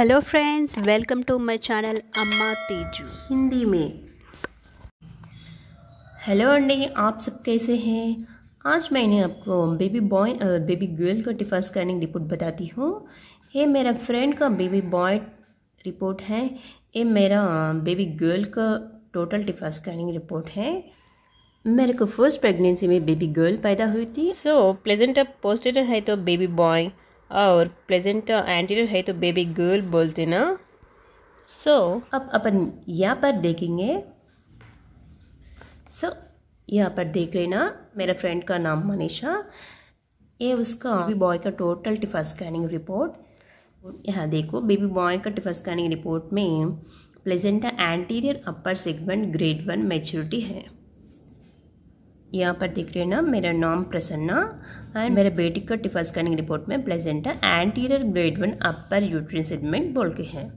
Hello friends welcome to my channel Amma Teju Hindi में hello अंडी आप सब कैसे हैं आज मैंने आपको बेबी बॉय बेबी गर्ल का टिफा स्कैनिंग रिपोर्ट बताती हूँ ये मेरा फ्रेंड का बेबी बॉय रिपोर्ट है ये मेरा बेबी गर्ल का टोटल टिफा स्कैनिंग रिपोर्ट है मेरे को फर्स्ट प्रेगनेंसी में बेबी गर्ल पैदा हुई थी सो प्रेजेंट अब पॉजिटिव है तो बेबी बॉय और प्रेजेंट एंटीरियर है तो बेबी गर्ल बोलते ना सो so, अब अपन यहाँ पर देखेंगे सो so, यहाँ पर देख लेना मेरा फ्रेंड का नाम मनीषा ये उसका बेबी बॉय का टोटल टिफा स्कैनिंग रिपोर्ट यहाँ देखो बेबी बॉय का टिफा स्कैनिंग रिपोर्ट में placenta anterior upper segment grade one maturity है यहाँ पर दिख रहे हैं ना मेरा नाम प्रसन्ना एंड मेरे बेटी का टिफा स्कैनिंग रिपोर्ट में है anterior grade one upper uterine segment बोल के हैं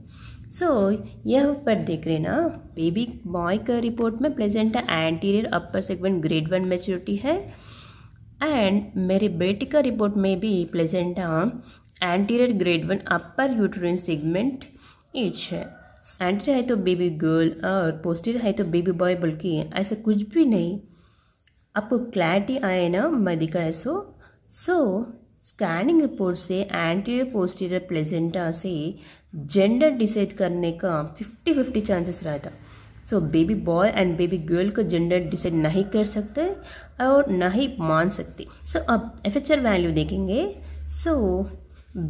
सो so, यह पर देख रहे ना बेबी बॉय का रिपोर्ट में है anterior upper segment grade one maturity है एंड मेरे बेटी का रिपोर्ट में भी है anterior grade one upper uterine segment H है एंटीरियर है तो बेबी गर्ल और पोस्टीरियर है तो बेबी बॉय बल्कि ऐसा कुछ भी नहीं आपको क्लैरिटी आए ना मदिका सो स्कैनिंग रिपोर्ट से एंटीरियर पोस्टीरियर प्लेजेंटा से जेंडर डिसाइड करने का 50 50 चांसेस रहता so baby boy and baby girl को जेंडर डिसाइड नहीं कर सकते और ना ही मान सकते सो so, अब एफ वैल्यू देखेंगे सो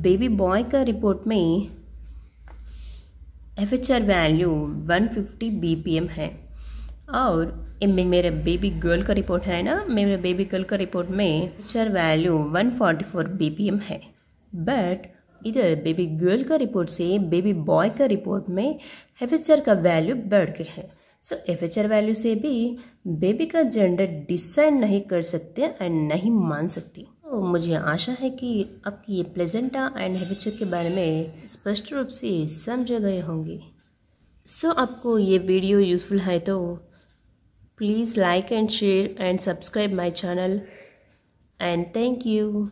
बेबी बॉय का रिपोर्ट में एफ वैल्यू 150 बीपीएम है और मेरे बेबी गर्ल का रिपोर्ट है ना मेरे बेबी गर्ल का रिपोर्ट में प्रेशर वैल्यू 144 बीपीएम है बट इधर बेबी गर्ल का रिपोर्ट से बेबी बॉय का रिपोर्ट में एफएचआर का वैल्यू बढ़ गया है सो एफएचआर वैल्यू से भी बेबी का जेंडर डिसाइड नहीं कर सकते एंड नहीं मान सकती तो मुझे आशा है कि आपकी ये प्लेजेंटा एंड हैबिचर के बारे में स्पष्ट रूप से समझ गए होंगे सो so, आपको ये वीडियो यूज़फुल है तो Please like and share and subscribe my channel and thank you.